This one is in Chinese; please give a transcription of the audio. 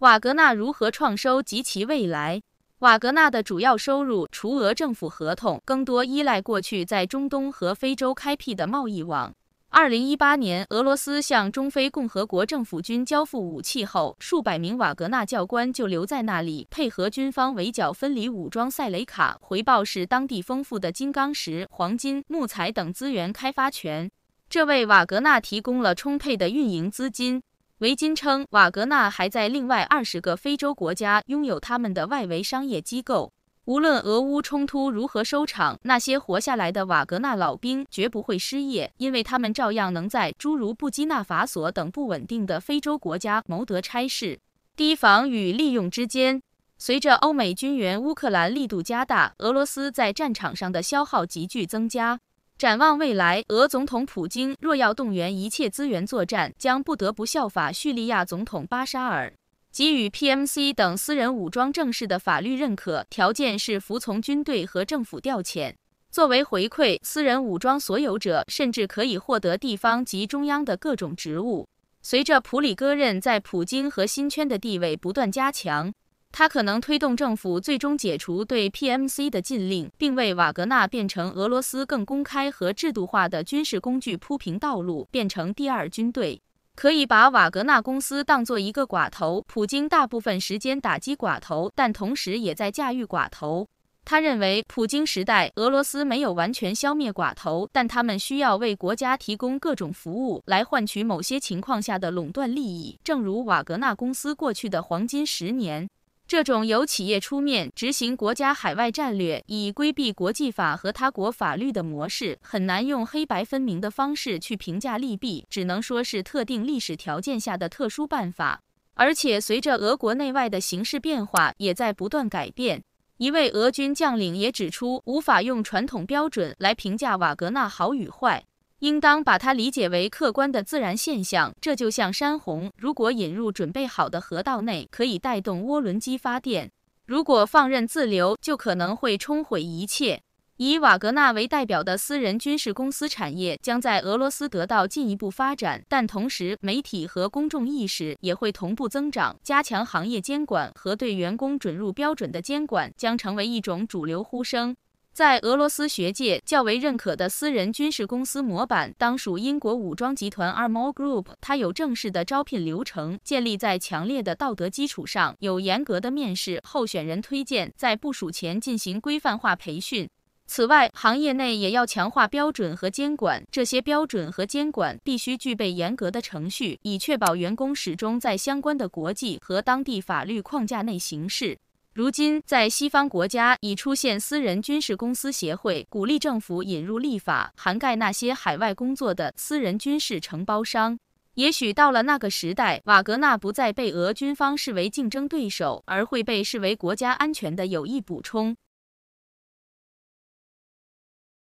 瓦格纳如何创收及其未来？瓦格纳的主要收入除俄政府合同，更多依赖过去在中东和非洲开辟的贸易网。二零一八年，俄罗斯向中非共和国政府军交付武器后，数百名瓦格纳教官就留在那里，配合军方围剿分离武装塞雷卡，回报是当地丰富的金刚石、黄金、木材等资源开发权，这为瓦格纳提供了充沛的运营资金。维金称，瓦格纳还在另外二十个非洲国家拥有他们的外围商业机构。无论俄乌冲突如何收场，那些活下来的瓦格纳老兵绝不会失业，因为他们照样能在诸如布基纳法索等不稳定的非洲国家谋得差事。提防与利用之间，随着欧美军援乌克兰力度加大，俄罗斯在战场上的消耗急剧增加。展望未来，俄总统普京若要动员一切资源作战，将不得不效法叙利亚总统巴沙尔，给予 PMC 等私人武装正式的法律认可，条件是服从军队和政府调遣。作为回馈，私人武装所有者甚至可以获得地方及中央的各种职务。随着普里戈任在普京核心圈的地位不断加强。他可能推动政府最终解除对 PMC 的禁令，并为瓦格纳变成俄罗斯更公开和制度化的军事工具铺平道路，变成第二军队。可以把瓦格纳公司当做一个寡头，普京大部分时间打击寡头，但同时也在驾驭寡头。他认为，普京时代俄罗斯没有完全消灭寡头，但他们需要为国家提供各种服务来换取某些情况下的垄断利益，正如瓦格纳公司过去的黄金十年。这种由企业出面执行国家海外战略，以规避国际法和他国法律的模式，很难用黑白分明的方式去评价利弊，只能说是特定历史条件下的特殊办法。而且，随着俄国内外的形势变化，也在不断改变。一位俄军将领也指出，无法用传统标准来评价瓦格纳好与坏。应当把它理解为客观的自然现象，这就像山洪。如果引入准备好的河道内，可以带动涡轮机发电；如果放任自流，就可能会冲毁一切。以瓦格纳为代表的私人军事公司产业将在俄罗斯得到进一步发展，但同时，媒体和公众意识也会同步增长。加强行业监管和对员工准入标准的监管将成为一种主流呼声。在俄罗斯学界较为认可的私人军事公司模板，当属英国武装集团 Armor Group。它有正式的招聘流程，建立在强烈的道德基础上，有严格的面试、候选人推荐，在部署前进行规范化培训。此外，行业内也要强化标准和监管。这些标准和监管必须具备严格的程序，以确保员工始终在相关的国际和当地法律框架内行事。如今，在西方国家已出现私人军事公司协会鼓励政府引入立法，涵盖那些海外工作的私人军事承包商。也许到了那个时代，瓦格纳不再被俄军方视为竞争对手，而会被视为国家安全的有益补充。